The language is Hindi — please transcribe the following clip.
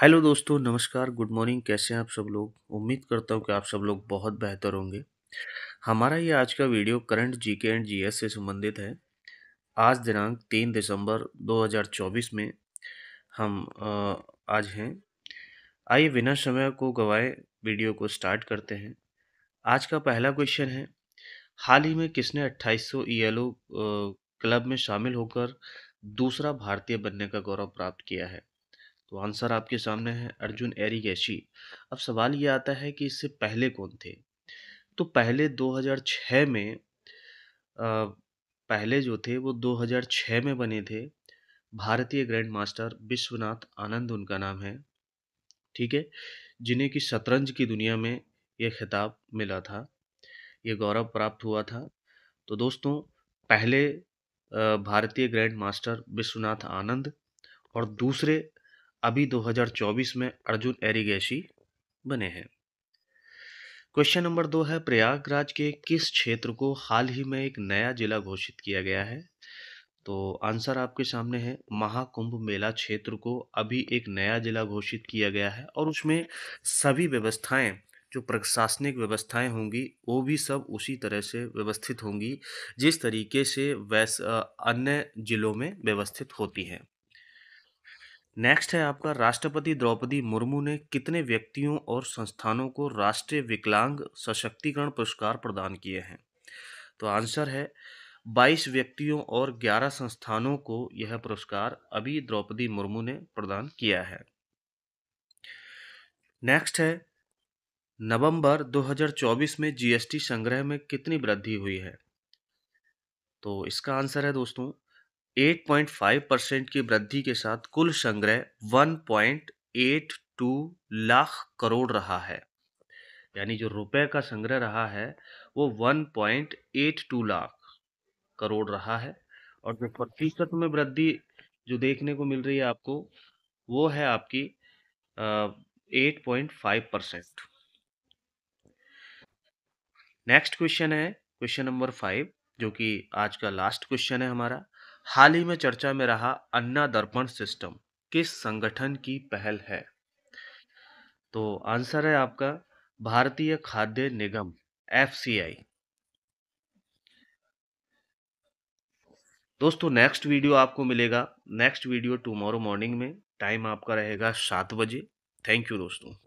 हेलो दोस्तों नमस्कार गुड मॉर्निंग कैसे हैं आप सब लोग उम्मीद करता हूँ कि आप सब लोग बहुत बेहतर होंगे हमारा ये आज का video current GK and GS से संबंधित है आज दिनांक तीन दिसंबर 2024 में हम आज हैं आइए बिना समय को गवाए वीडियो को स्टार्ट करते हैं आज का पहला क्वेश्चन है हाल ही में किसने अट्ठाईस सौ क्लब में शामिल होकर दूसरा भारतीय बनने का गौरव प्राप्त किया है तो आंसर आपके सामने है अर्जुन एरिगेशी अब सवाल ये आता है कि इससे पहले कौन थे तो पहले 2006 में आ, पहले जो थे वो 2006 में बने थे भारतीय ग्रैंड मास्टर विश्वनाथ आनंद उनका नाम है ठीक है जिन्हें कि शतरंज की दुनिया में ये खिताब मिला था ये गौरव प्राप्त हुआ था तो दोस्तों पहले भारतीय ग्रैंड मास्टर विश्वनाथ आनंद और दूसरे अभी 2024 में अर्जुन एरिगेशी बने हैं क्वेश्चन नंबर दो है प्रयागराज के किस क्षेत्र को हाल ही में एक नया जिला घोषित किया गया है तो आंसर आपके सामने है महाकुंभ मेला क्षेत्र को अभी एक नया जिला घोषित किया गया है और उसमें सभी व्यवस्थाएं जो प्रशासनिक व्यवस्थाएं होंगी वो भी सब उसी तरह से व्यवस्थित होंगी जिस तरीके से वैस अन्य जिलों में व्यवस्थित होती हैं नेक्स्ट है आपका राष्ट्रपति द्रौपदी मुर्मू ने कितने व्यक्तियों और संस्थानों को राष्ट्रीय विकलांग सशक्तिकरण पुरस्कार प्रदान किए हैं तो आंसर है 22 व्यक्तियों और 11 संस्थानों को यह पुरस्कार अभी द्रौपदी मुर्मू ने प्रदान किया है नेक्स्ट है नवंबर 2024 में जीएसटी संग्रह में कितनी वृद्धि हुई है तो इसका आंसर है दोस्तों 8.5 परसेंट की वृद्धि के साथ कुल संग्रह 1.82 लाख करोड़ रहा है यानी जो रुपए का संग्रह रहा है वो 1.82 लाख करोड़ रहा है और जो प्रतिशत में वृद्धि जो देखने को मिल रही है आपको वो है आपकी eight point five percent next question है क्वेश्चन नंबर फाइव जो कि आज का लास्ट क्वेश्चन है हमारा हाल ही में चर्चा में रहा अन्ना दर्पण सिस्टम किस संगठन की पहल है तो आंसर है आपका भारतीय खाद्य निगम एफ दोस्तों नेक्स्ट वीडियो आपको मिलेगा नेक्स्ट वीडियो टुमारो मॉर्निंग में टाइम आपका रहेगा सात बजे थैंक यू दोस्तों